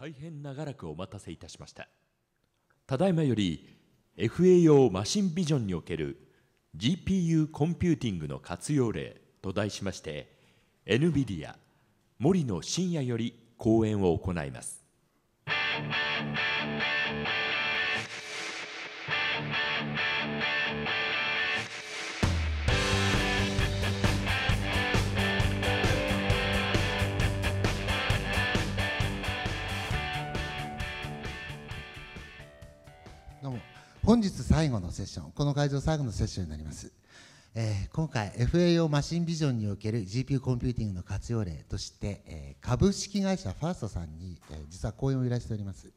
大変長らくお待たせいたしましたただいまより FA 用マシンビジョンにおける GPU コンピューティングの活用例と題しまして NVIDIA 森野深也より講演を行います本日最後のセッションこの会場最後のセッションになります、えー、今回 FAO マシンビジョンにおける GPU コンピューティングの活用例として、えー、株式会社ファーストさんに、えー、実は講演を依頼しております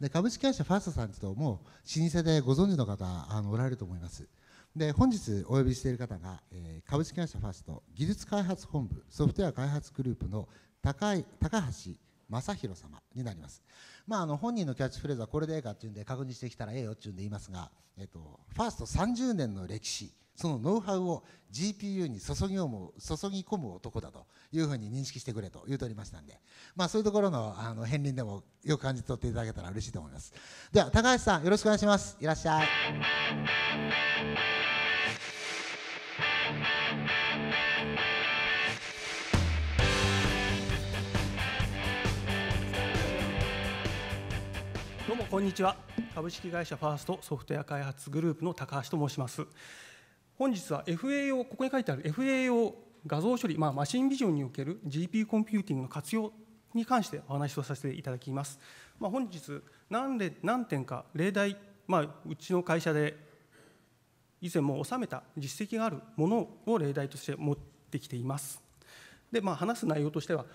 で株式会社ファーストさんというともう老舗でご存知の方あのおられると思いますで本日お呼びしている方が、え株式会社ファースト技術開発本部ソフトウェア開発グループの高い高橋正宏様になります、まあ、あの本人のキャッチフレーズはこれでええかっていうんで確認してきたらええよっていうんで言いますが、えっと、ファースト30年の歴史そのノウハウを GPU に注ぎ込む注ぎ込む男だというふうに認識してくれと言うとおりましたんで、まあ、そういうところのあの片鱗でもよく感じ取っていただけたら嬉しいと思いますでは高橋さんよろしくお願いしますいらっしゃいこんにちは株式会社ファーストソフトウェア開発グループの高橋と申します本日は FA 用ここに書いてある FA 用画像処理、まあ、マシンビジョンにおける g p コンピューティングの活用に関してお話をさせていただきます、まあ、本日何で何点か例題、まあ、うちの会社で以前も収めた実績があるものを例題として持ってきていますで、まあ、話す内容としては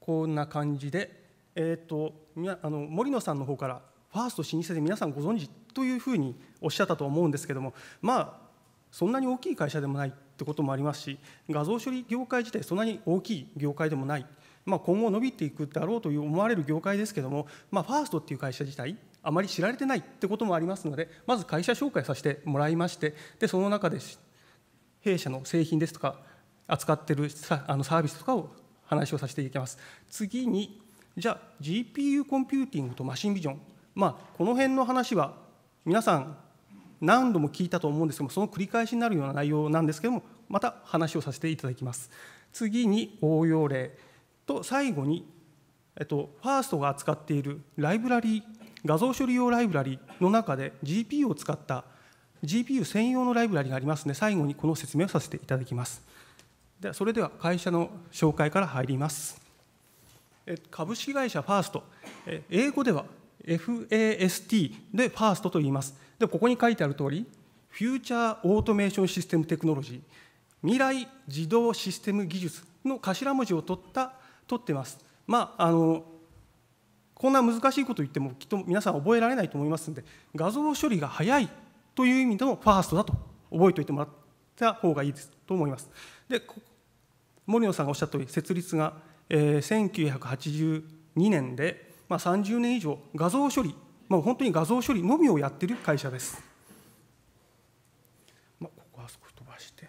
こんな感じで、えーと、とあの森野さんの方からファースト老舗で皆さんご存知というふうにおっしゃったと思うんですけどもまあそんなに大きい会社でもないってこともありますし画像処理業界自体そんなに大きい業界でもない、まあ、今後伸びていくだろうという思われる業界ですけども、まあ、ファーストっていう会社自体あまり知られてないってこともありますのでまず会社紹介させてもらいましてでその中で弊社の製品ですとか扱ってるサあのサービスとかを話をさせていただきます次にじゃあ GPU コンピューティングとマシンビジョンまあ、この辺の話は皆さん何度も聞いたと思うんですけどもその繰り返しになるような内容なんですけどもまた話をさせていただきます。次に応用例と最後に、えっと、ファーストが扱っているライブラリー画像処理用ライブラリの中で GPU を使った GPU 専用のライブラリがありますので最後にこの説明をさせていただきます。でそれでは会社の紹介から入ります。株式会社ファースト英語では FAST でファーストと言います。でここに書いてある通り、フューチャーオートメーションシステムテクノロジー、未来自動システム技術の頭文字を取った取ってます。まああのこんな難しいこと言ってもきっと皆さん覚えられないと思いますので画像処理が早いという意味でもファーストだと覚えておいてもらった方がいいですと思います。で森野さんがおっしゃった通り設立が、えー、1982年でまあ、30年以上画像処理、まあ、本当に画像処理のみをやっている会社です。まあ、ここは少し飛ばして、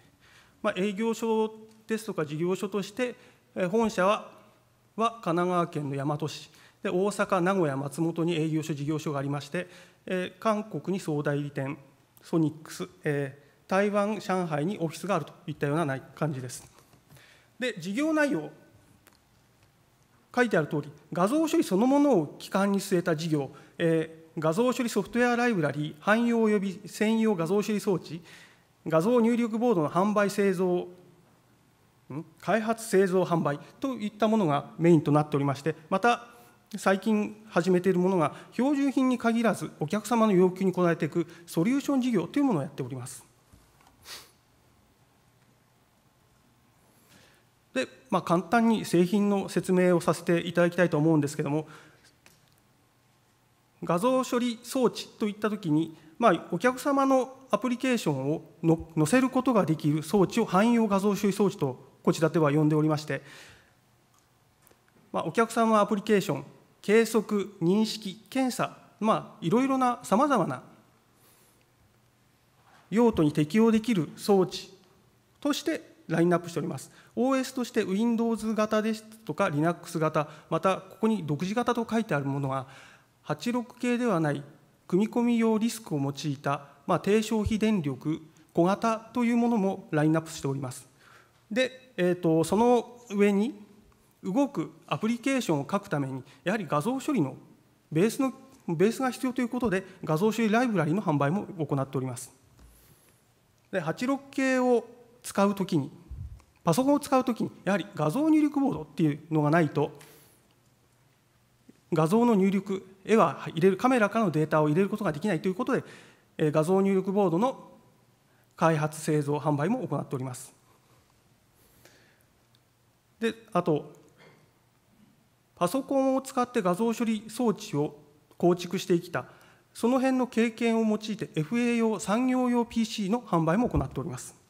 まあ、営業所ですとか事業所として、本社はは神奈川県の大和市で、大阪、名古屋、松本に営業所、事業所がありまして、えー、韓国に総代理店、ソニックス、えー、台湾、上海にオフィスがあるといったような感じです。で事業内容書いてある通り、画像処理そのものを基幹に据えた事業、えー、画像処理ソフトウェアライブラリー、汎用及び専用画像処理装置、画像入力ボードの販売製造開発製造販売といったものがメインとなっておりましてまた最近始めているものが標準品に限らずお客様の要求に応えていくソリューション事業というものをやっておりますで、まあ、簡単に製品の説明をさせていただきたいと思うんですけども画像処理装置といったときに、まあ、お客様のアプリケーションを載せることができる装置を汎用画像処理装置とこちらでは呼んでおりまして、まあ、お客様アプリケーション計測認識検査まあいろいろなさまざまな用途に適用できる装置としてラインナップしております OS として Windows 型ですとか Linux 型またここに独自型と書いてあるものは86系ではない組み込み用リスクを用いた、まあ、低消費電力小型というものもラインナップしておりますで、えーと、とその上に動くアプリケーションを書くためにやはり画像処理のベースのベースが必要ということで画像処理ライブラリの販売も行っておりますで86系を使うきにパソコンを使うときにやはり画像入力ボードっていうのがないと画像の入力絵は入れるカメラからのデータを入れることができないということで画像入力ボードの開発製造販売も行っておりますであとパソコンを使って画像処理装置を構築してきたその辺の経験を用いて FA 用産業用 PC の販売も行っております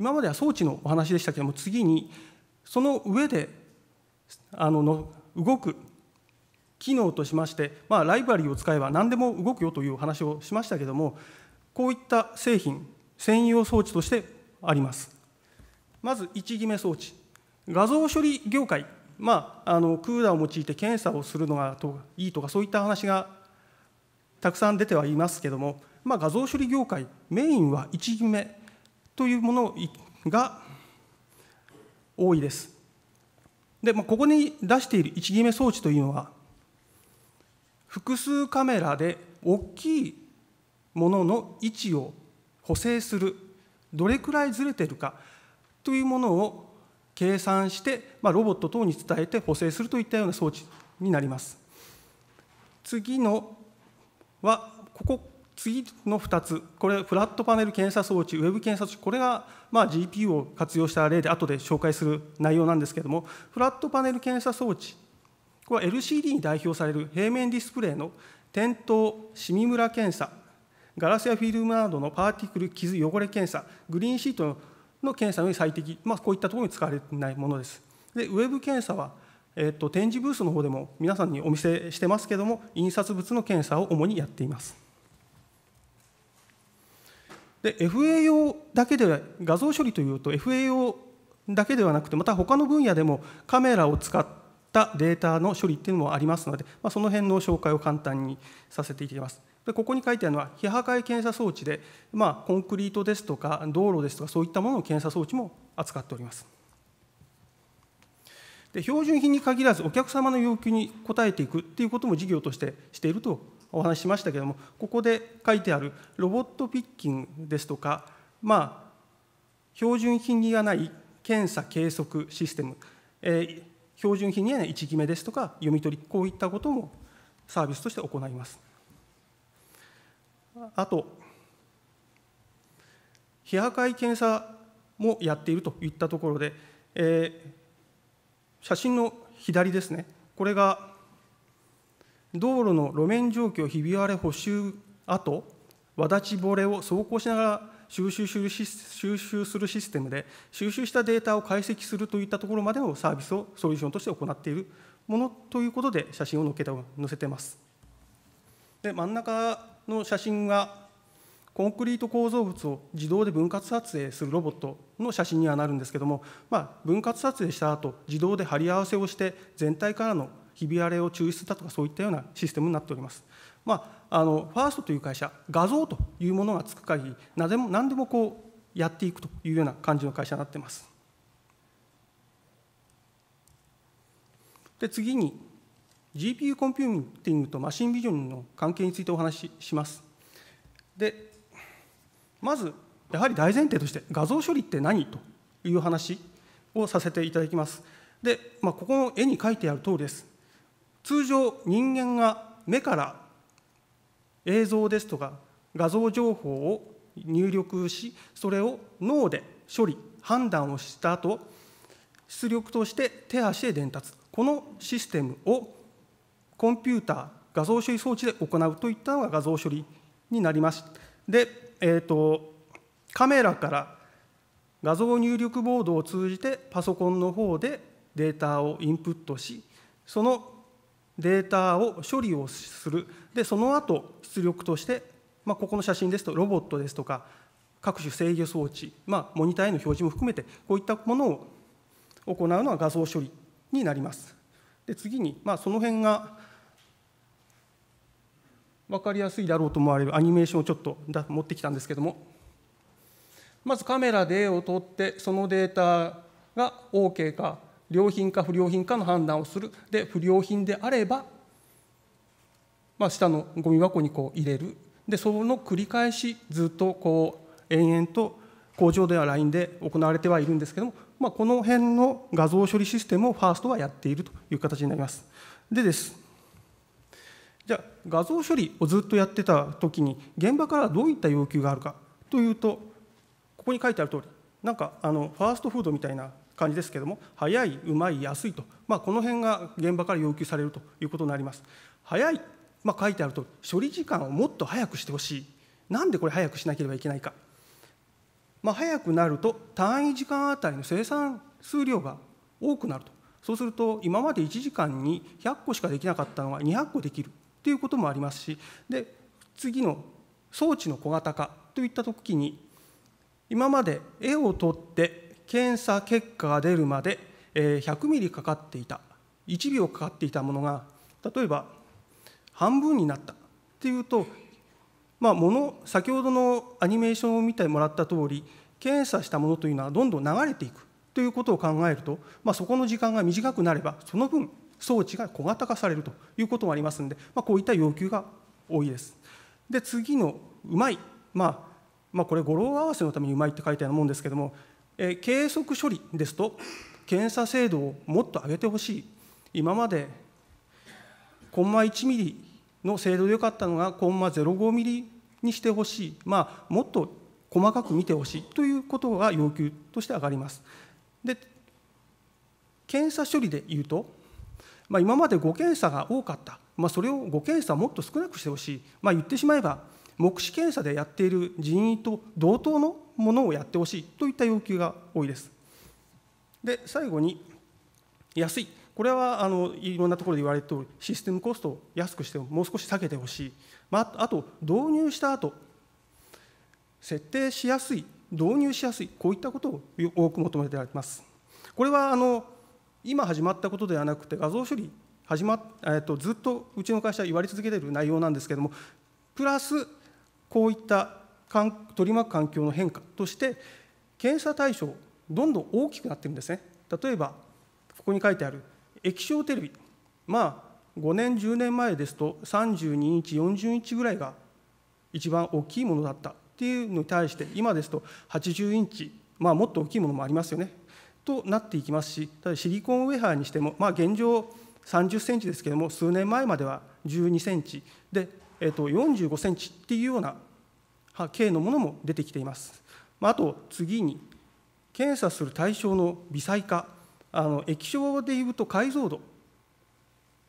今までは装置のお話でしたけども次にその上であのの動く機能としまして、まあ、ライブラリを使えば何でも動くよという話をしましたけどもこういった製品専用装置としてありますまず位置決め装置画像処理業界、まあ、あのクーラーを用いて検査をするのがいいとかそういった話がたくさん出てはいますけども、まあ、画像処理業界メインは位置決めというものが多いです。で、まあ、ここに出している位置決め装置というのは複数カメラで大きいものの位置を補正するどれくらいずれているかというものを計算して、まあ、ロボット等に伝えて補正するといったような装置になります。次のはここ次の2つ、これ、フラットパネル検査装置、ウェブ検査装置、これが、ま GPU を活用した例で、後で紹介する内容なんですけれども、フラットパネル検査装置、これは LCD に代表される平面ディスプレイの点灯、シミムラ検査、ガラスやフィルムなどのパーティクル、傷、汚れ検査、グリーンシートの検査に最適、まあ、こういったところに使われていないものです。でウェブ検査はえっと、展示ブースの方でも皆さんにお見せしてますけども印刷物の検査を主にやっています。で FA 用だけでは画像処理というと FA 用だけではなくてまた他の分野でもカメラを使ったデータの処理っていうのもありますので、まあ、その辺の紹介を簡単にさせていただきます。でここに書いてあるのは非破壊検査装置で、まあ、コンクリートですとか道路ですとかそういったものの検査装置も扱っております。で標準品に限らずお客様の要求に応えていくっていうことも事業としてしているとお話ししましたけれどもここで書いてあるロボットピッキングですとかまあ標準品にがない検査計測システム、えー、標準品にはない位置決めですとか読み取りこういったこともサービスとして行いますあと非破壊検査もやっているといったところで、えー、写真の左ですねこれが道路の路面状況ひび割れ補修後わだちぼれを走行しながら収集するシステムで収集したデータを解析するといったところまでのサービスをソリューションとして行っているものということで写真を載けて載せてますで真ん中の写真がコンクリート構造物を自動で分割撮影するロボットの写真にはなるんですけれども、まあ、分割撮影した後自動で貼り合わせをして全体からのひび割れを抽出だとかそういったようなシステムになっております。まあ、あのファーストという会社画像というものがつく限りなぜも何でもこうやっていくというような感じの会社になっています。で次に GPU コンピューティングとマシンビジョンの関係についてお話しします。でまずやはり大前提として画像処理って何という話をさせていただきます。で、まあ、ここの絵に書いてある通りです。通常人間が目から映像ですとか画像情報を入力しそれを脳で処理判断をした後出力として手足で伝達このシステムをコンピューター画像処理装置で行うといったのが画像処理になりますで、えーとカメラから画像入力ボードを通じてパソコンの方でデータをインプットしそのデータを処理をするでその後出力として、まあ、ここの写真ですとロボットですとか各種制御装置、まあ、モニターへの表示も含めてこういったものを行うのは画像処理になります。で次に、まあ、その辺が分かりやすいだろうと思われるアニメーションをちょっと持ってきたんですけどもまずカメラで絵を撮ってそのデータが OK か良品か不良品かの判断をするで不良品であれば、まあ、下のゴミ箱にこう入れるでその繰り返しずっとこう延々と工場では LINE で行われてはいるんですけども、まあ、この辺の画像処理システムをファーストはやっているという形になります。でですじゃあ画像処理をずっとやってた時に現場からどういった要求があるかというとここに書いてある通りなんかあのファーストフードみたいな感じですけれども、早い、うまい、安いと、まあ、この辺が現場から要求されるということになります。早い、まあ、書いてあると処理時間をもっと早くしてほしい、なんでこれ早くしなければいけないか。まあ、早くなると単位時間あたりの生産数量が多くなるとそうすると今まで1時間に100個しかできなかったのが200個できるということもありますしで次の装置の小型化といった時に今まで絵を撮って検査結果が出るまで100ミリかかっていた1秒かかっていたものが例えば半分になったっていうと、まあ、もの先ほどのアニメーションを見てもらった通り検査したものというのはどんどん流れていくということを考えると、まあ、そこの時間が短くなればその分装置が小型化されるということもありますので、まあ、こういった要求が多いです。で次のうまい、まあまあ、これ語呂合わせのためにうまいって書いてあるもんですけどもえ計測処理ですと、検査精度をもっと上げてほしい、今までコンマ1ミリの精度でよかったのが、コンマ05ミリにしてほしい、まあ、もっと細かく見てほしいということが要求として上がります。で検査処理でいうと、まあ、今まで5検査が多かった、まあ、それを5検査もっと少なくしてほしい、まあ、言ってしまえば目視検査でやっている人員と同等のものをやってほしいといった要求が多いです。で最後に安いこれはあのいろんなところで言われておりシステムコストを安くしてももう少し下げてほしい、まあ、あと導入した後設定しやすい導入しやすいこういったことを多く求めてありますこれはあの今始まったことではなくて画像処理始まっ、えっと、ずっとうちの会社は言われ続けている内容なんですけれどもプラスこういった取り巻く環境の変化として検査対象どんどん大きくなっているんですね例えばここに書いてある液晶テレビまあ5年10年前ですと32インチ40インチぐらいが一番大きいものだったっていうのに対して今ですと80インチまあもっと大きいものもありますよねとなっていきますしただシリコンウェハーにしてもまあ現状30センチですけれども数年前までは12センチでえー、と45センチっていうような形のものも出てきています。まあ、あと次に検査する対象の微細化あの液晶でいうと解像度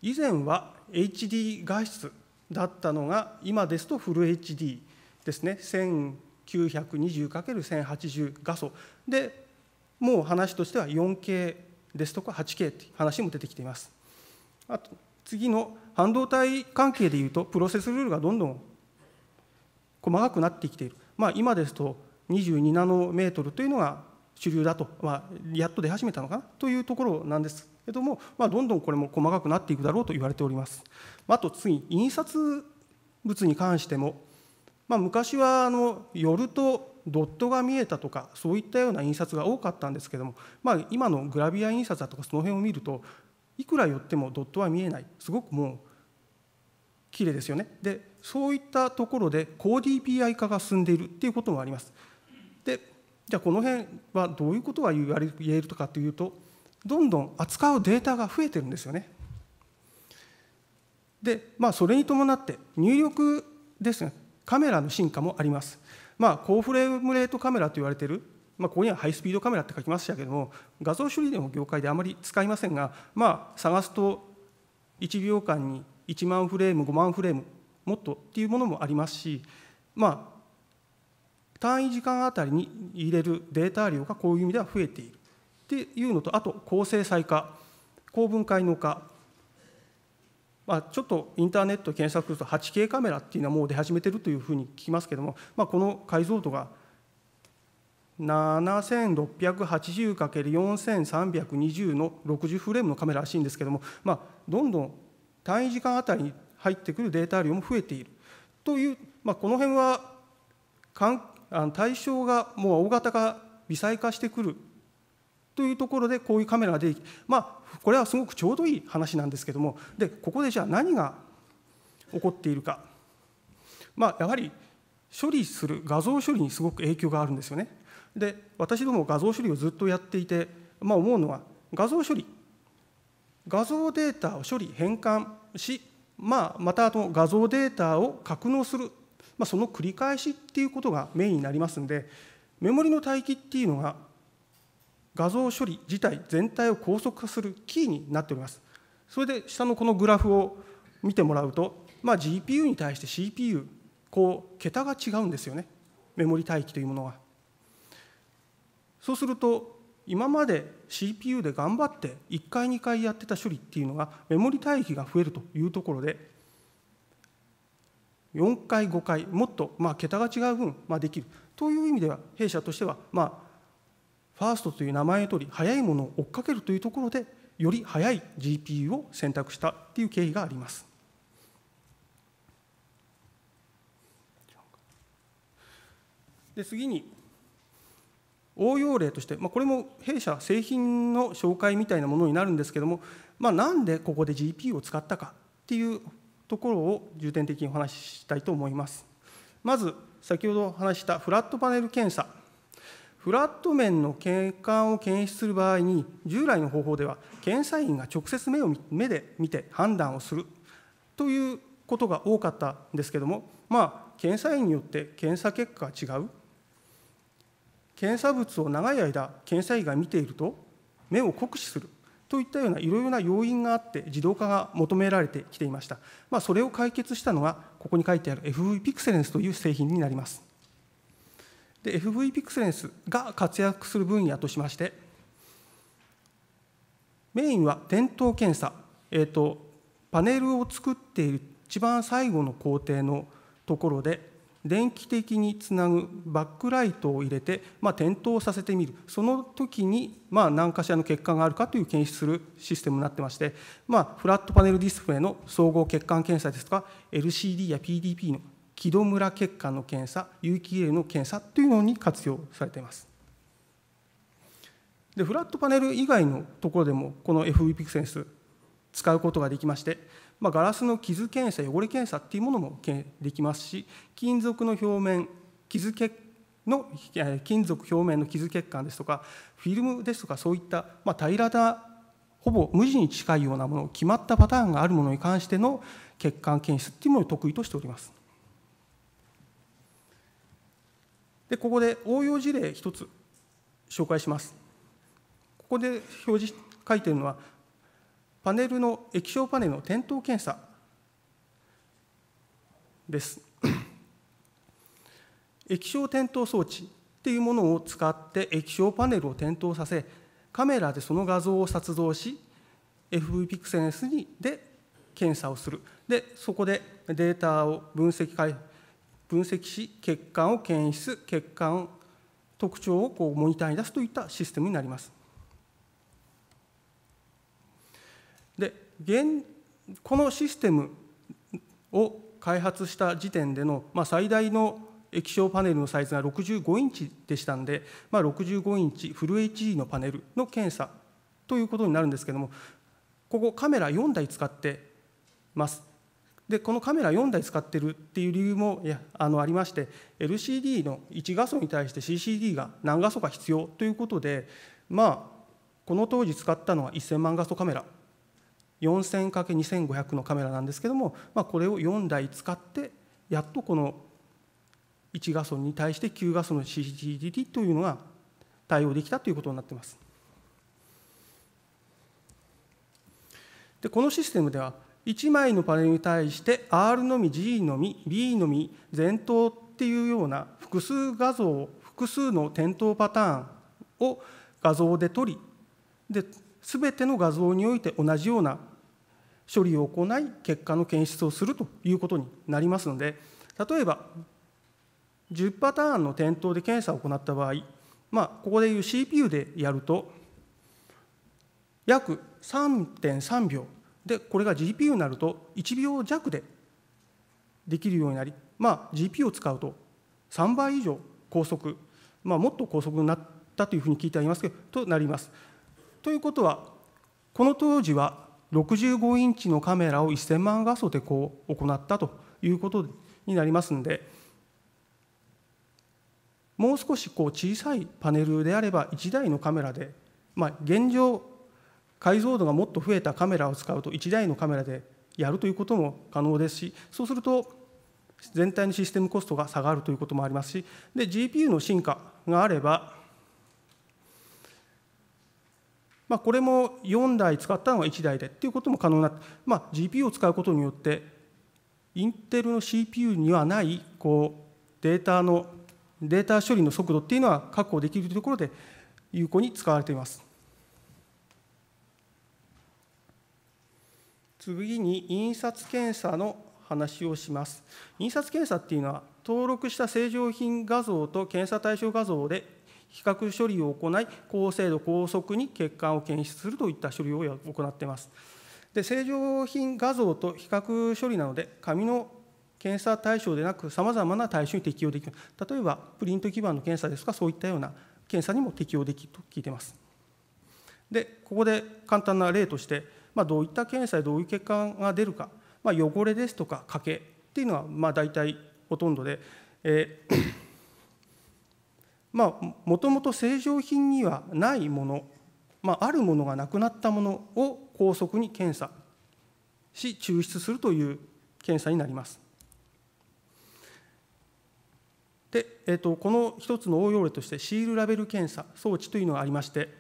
以前は HD 画質だったのが今ですとフル HD ですね 1920×1080 画素でもう話としては 4K ですとか 8K という話も出てきています。あと次の半導体関係でいうとプロセスルールがどんどん細かくなってきている、まあ、今ですと22ナノメートルというのが主流だと、まあ、やっと出始めたのかなというところなんですけども、まあ、どんどんこれも細かくなっていくだろうと言われております。あと次印刷物に関しても、まあ、昔はあの寄るとドットが見えたとかそういったような印刷が多かったんですけども、まあ、今のグラビア印刷だとかその辺を見るといくら寄ってもドットは見えないすごくもう綺麗ですよねでそういったところで高 DPI 化が進んでいるっていうこともありますでじゃあこの辺はどういうことが言われえるとかというとどんどん扱うデータが増えてるんですよねでまあそれに伴って入力ですねカメラの進化もありますまあ高フレームレートカメラと言われてるまあ、ここにはハイスピードカメラって書きましたけども画像処理でも業界であまり使いませんが、まあ、探すと1秒間に1万フレーム5万フレームもっとっていうものもありますし、まあ、単位時間あたりに入れるデータ量がこういう意味では増えているっていうのとあと高精細化高分解能化まあ、ちょっとインターネット検索すると 8K カメラっていうのはもう出始めてるというふうに聞きますけども、まあ、この解像度が 7680×4320 の60フレームのカメラらしいんですけども、まあ、どんどん単位時間あたりに入ってくるデータ量も増えているという、まあ、この辺は対象がもう大型化微細化してくるというところでこういうカメラが出てきて、まあ、これはすごくちょうどいい話なんですけどもでここでじゃあ何が起こっているか、まあ、やはり処理する画像処理にすごく影響があるんですよね。で私ども画像処理をずっとやっていて、まあ、思うのは画像処理画像データを処理変換し、まあ、またあの画像データを格納する、まあ、その繰り返しっていうことがメインになりますんでメモリの待機っていうのが画像処理自体全体を高速化するキーになっておりますそれで下のこのグラフを見てもらうと、まあ、GPU に対して CPU こう桁が違うんですよねメモリ待機というものはそうすると今まで CPU で頑張って1回2回やってた処理っていうのがメモリ帯域が増えるというところで4回5回もっとまあ桁が違う分まあできるという意味では弊社としてはまあファーストという名前の通り速いものを追っかけるというところでより速い GPU を選択したっていう経緯があります。で次に応用例として、まあ、これも弊社製品の紹介みたいなものになるんですけども、まあ、なんでここで GPU を使ったかっていうところを重点的にお話ししたいと思います。まず先ほど話したフラットパネル検査フラット面の景観を検出する場合に従来の方法では検査員が直接目を目で見て判断をするということが多かったんですけどもまあ検査員によって検査結果が違う検査物を長い間検査医が見ていると目を酷使するといったようないろいろな要因があって自動化が求められてきていました、まあ、それを解決したのがここに書いてある FV ピクセレンスという製品になりますで FV ピクセレンスが活躍する分野としましてメインは伝統検査、えーとパネルを作っている一番最後の工程のところで電気的につなぐバックライトを入れて、まあ、点灯させてみるその時に、まあ、何かしらの結果があるかという検出するシステムになってまして、まあ、フラットパネルディスプレイの総合血管検査ですとか LCD や PDP の木戸村血管の検査有機 A. l の検査というのに活用されています。でフラットパネル以外のところでもこの FV ピクセンス使うことができましてまあ、ガラスの傷検査汚れ検査っていうものもできますし金属の表面傷血の金属表面の傷血管ですとかフィルムですとかそういった、まあ、平らなほぼ無地に近いようなもの決まったパターンがあるものに関しての血管検出っていうものを得意としております。でここで応用事例一つ紹介します。ここで表示書いてるのはパネルの液晶パネルの点灯検査です 液晶点灯装置っていうものを使って液晶パネルを点灯させカメラでその画像を撮像し FV ピクセル s で検査をするでそこでデータを分析解分析し血管を検出血管特徴をこうモニターに出すといったシステムになります。現このシステムを開発した時点での、まあ、最大の液晶パネルのサイズが65インチでしたんで、まあ、65インチフル HD のパネルの検査ということになるんですけどもここカメラ4台使ってますでこのカメラ4台使ってるっていう理由もいやあのありまして LCD の1画素に対して CCD が何画素か必要ということでまあこの当時使ったのは1000万画素カメラ 4000×2500 のカメラなんですけども、まあ、これを4台使ってやっとこの1画素に対して9画素の c g d d というのが対応できたということになっています。でこのシステムでは1枚のパネルに対して R のみ G のみ B のみ前頭っていうような複数画像複数の点灯パターンを画像で取りで全ての画像において同じような処理を行い結果の検出をするということになりますので例えば10パターンの点灯で検査を行った場合、まあ、ここでいう CPU でやると約3.3秒でこれが GPU になると1秒弱でできるようになり、まあ、GPU を使うと3倍以上高速、まあ、もっと高速になったというふうに聞いてありますけどとなります。ということはこの当時は65インチのカメラを1000万画素でこう行ったということになりますのでもう少しこう小さいパネルであれば1台のカメラで、まあ、現状解像度がもっと増えたカメラを使うと1台のカメラでやるということも可能ですしそうすると全体のシステムコストが下がるということもありますしで GPU の進化があればまあ、これも4台使ったのは1台でっていうことも可能な、まあ、GPU を使うことによってインテルの CPU にはないこうデータのデータ処理の速度っていうのは確保できるというところで有効に使われています。次に印刷検査の話をします。印刷検査っていうのは登録した正常品画像と検査対象画像で比較処理を行い高精度高速に血管を検出するといった処理を行っていますで正常品画像と比較処理なので紙の検査対象でなくさまざまな対象に適用できる例えばプリント基盤の検査ですとかそういったような検査にも適用できると聞いていますでここで簡単な例として、まあ、どういった検査でどういう結果が出るか、まあ、汚れですとか欠けっていうのはまあ大体ほとんどで、えーまあ、もともと正常品にはないもの、まあ、あるものがなくなったものを高速に検査し抽出するという検査になります。で、えー、とこの一つの応用例としてシールラベル検査装置というのがありまして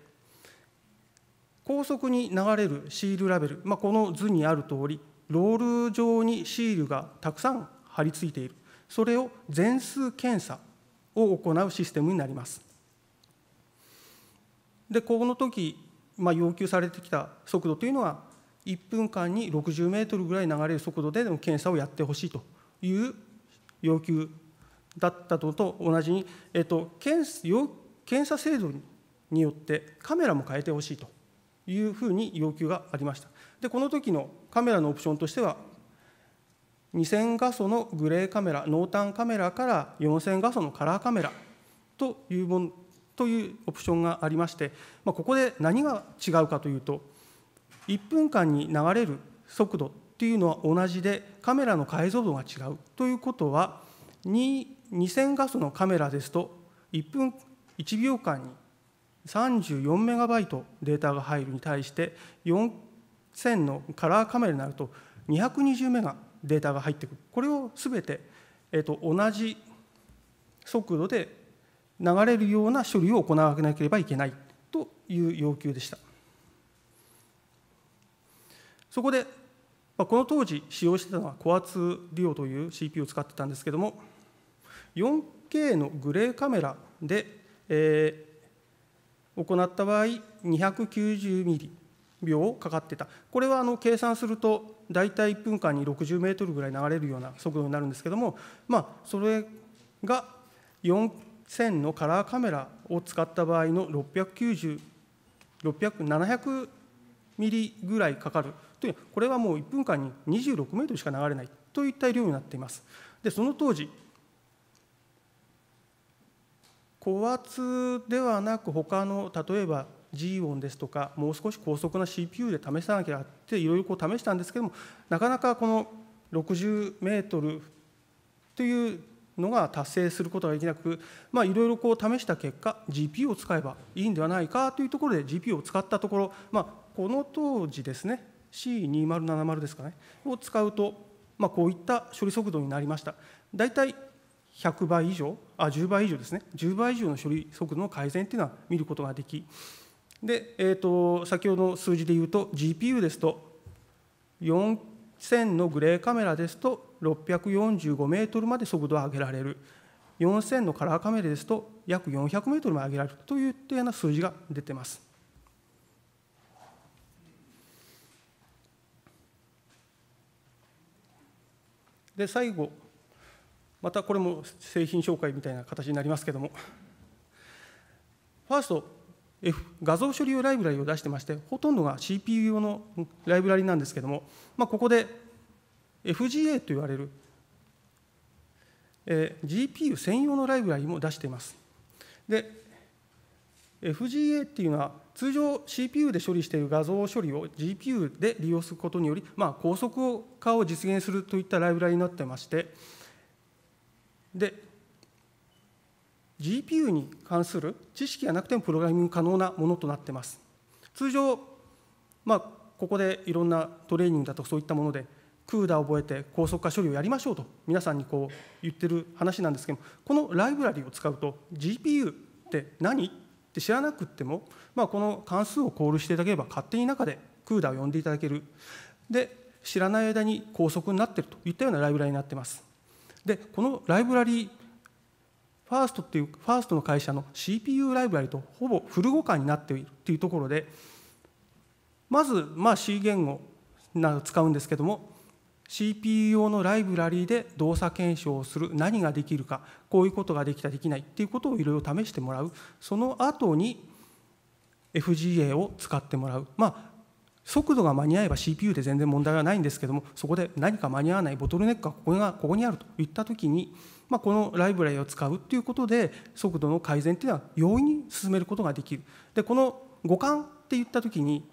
高速に流れるシールラベル、まあ、この図にある通りロール状にシールがたくさん貼り付いているそれを全数検査を行うシステムになります。でこの時、まあ、要求されてきた速度というのは1分間に60メートルぐらい流れる速度での検査をやってほしいという要求だったのと同じに、えっと、検検査制度によってカメラも変えてほしいというふうに要求がありました。でこの時のカメラのオプションとしては2000画素のグレーカメラ濃淡カメラから4000画素のカラーカメラというもというオプションがありまして、まあ、ここで何が違うかというと1分間に流れる速度というのは同じでカメラの解像度が違うということは2000画素のカメラですと1分1秒間に34メガバイトデータが入るに対して4000のカラーカメラになると220メガデータが入ってくるこれを全て、えー、と同じ速度で流れるような処理を行わなければいけないという要求でしたそこでこの当時使用してたのはコア2リ o という CPU を使ってたんですけども 4K のグレーカメラで、えー、行った場合2 9 0ミリ秒かかってたこれはあの計算すると大体1分間に60メートルぐらい流れるような速度になるんですけどもまあそれが4000のカラーカメラを使った場合の690700ミリぐらいかかるというこれはもう1分間に26メートルしか流れないといった量になっています。でその当時高圧ではなく他の例えば G 音ですとかもう少し高速な CPU で試さなきゃっていろいろ試したんですけどもなかなかこの6 0ルというのが達成することができなくいろいろ試した結果 GPU を使えばいいんではないかというところで GPU を使ったところ、まあ、この当時ですね C2070 ですかねを使うと、まあ、こういった処理速度になりました大体100倍以上あ10倍以上ですね10倍以上の処理速度の改善というのは見ることができで、えーと、先ほどの数字で言うと GPU ですと4000のグレーカメラですと645メートルまで速度を上げられる4000のカラーカメラですと約400メートルまで上げられるといったような数字が出てます。で最後またこれも製品紹介みたいな形になりますけどもファースト画像処理用ライブラリを出してましてほとんどが CPU 用のライブラリなんですけれども、まあ、ここで FGA と言われる、えー、GPU 専用のライブラリも出していますで FGA っていうのは通常 CPU で処理している画像処理を GPU で利用することにより、まあ、高速化を実現するといったライブラリになってましてで GPU に関する知識がなくてもプログラミング可能なものとなっています。通常、まあ、ここでいろんなトレーニングだとそういったもので、CUDA を覚えて高速化処理をやりましょうと皆さんにこう言ってる話なんですけどこのライブラリを使うと GPU って何って知らなくっても、まあ、この関数をコールしていただければ勝手に中で CUDA を呼んでいただけるで知らない間に高速になってるといったようなライブラリになってますでこのライブラリファーストっていうファーストの会社の CPU ライブラリとほぼフル互換になっているというところでまずまあ C 言語など使うんですけども CPU 用のライブラリで動作検証をする何ができるかこういうことができたできないっていうことをいろいろ試してもらうその後に FGA を使ってもらうまあ速度が間に合えば CPU で全然問題はないんですけどもそこで何か間に合わないボトルネックがここがここにあるといった時にまあ、このライブラリを使うっていうことで速度の改善っていうのは容易に進めることができる。でこの五感って言った時に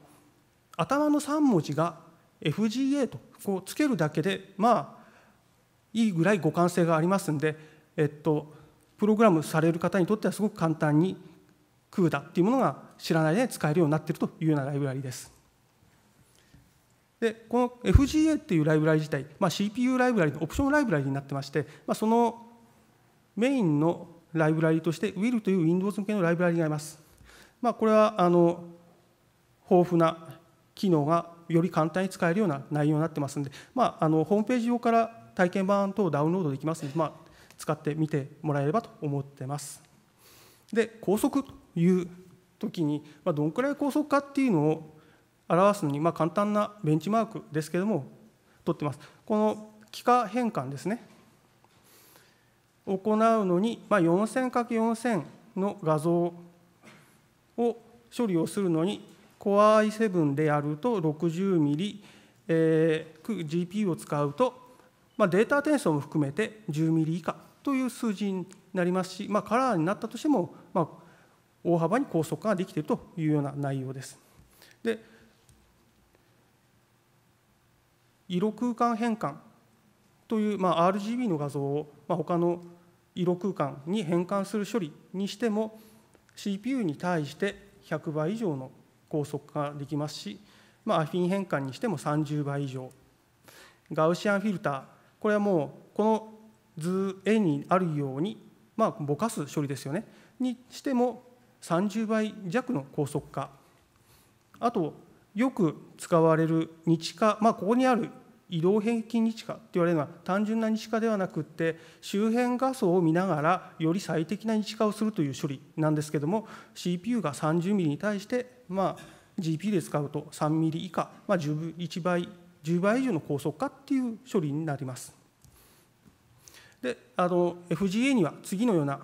頭の3文字が FGA とこうつけるだけでまあいいぐらい互換性がありますんで、えっと、プログラムされる方にとってはすごく簡単に CUDA っていうものが知らないで使えるようになっているというようなライブラリです。でこの FGA っていうライブラリ自体、まあ、CPU ライブラリのオプションライブラリになってまして、まあ、そのメインのライブラリとして Will という Windows 向けのライブラリがあります。まあ、これはあの豊富な機能がより簡単に使えるような内容になってますので、まあ、あのホームページ上から体験版等をダウンロードできますので、まあ、使ってみてもらえればと思ってます。で高速という時に、まあ、どのくらい高速かっていうのを表すのに、まあ、簡単なベンチマークですけども取ってます。この気化変換ですね行うのに、まあ、4000×4000 の画像を処理をするのに Core i7 でやると 60mm、え GPU を使うと、まあ、データ転送も含めて 10mm 以下という数字になりますし、まあ、カラーになったとしても、まあ、大幅に高速化ができているというような内容です。で色空間変換という、まあ、RGB の画像を、まあ、他の色空間に変換する処理にしても CPU に対して100倍以上の高速化できますし、まあ、アフィン変換にしても30倍以上ガウシアンフィルターこれはもうこの図 A にあるように、まあ、ぼかす処理ですよねにしても30倍弱の高速化あとよく使われる日化、まあ、ここにある移動平均日価って言われるのは単純な日価ではなくって周辺画素を見ながらより最適な日価をするという処理なんですけども CPU が3 0ミリに対してまあ GPU で使うと3ミリ以下、まあ、11倍10倍以上の高速化っていう処理になります。であの FGA には次のような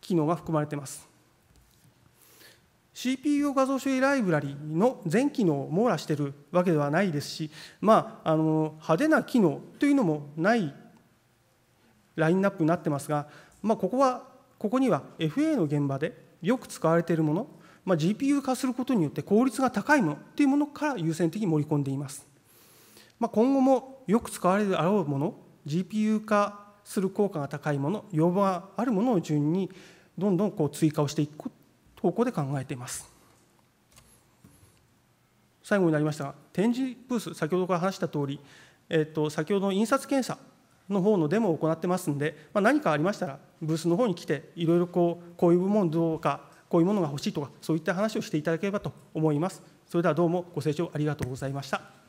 機能が含まれています。CPU 画像処理ライブラリの全機能を網羅しているわけではないですし、まあ、あの派手な機能というのもないラインナップになってますが、まあ、ここはここには FA の現場でよく使われているもの、まあ、GPU 化することによって効率が高いものというものから優先的に盛り込んでいます、まあ、今後もよく使われるあろうもの GPU 化する効果が高いもの要望があるものを順にどんどんこう追加をしていく方向で考えています最後になりましたが展示ブース先ほどから話した通り、えーと、先ほどの印刷検査の方のデモを行ってますんで、まあ、何かありましたらブースの方に来ていろいろこうこういう部門どうかこういうものが欲しいとかそういった話をしていただければと思いますそれではどうもご清聴ありがとうございました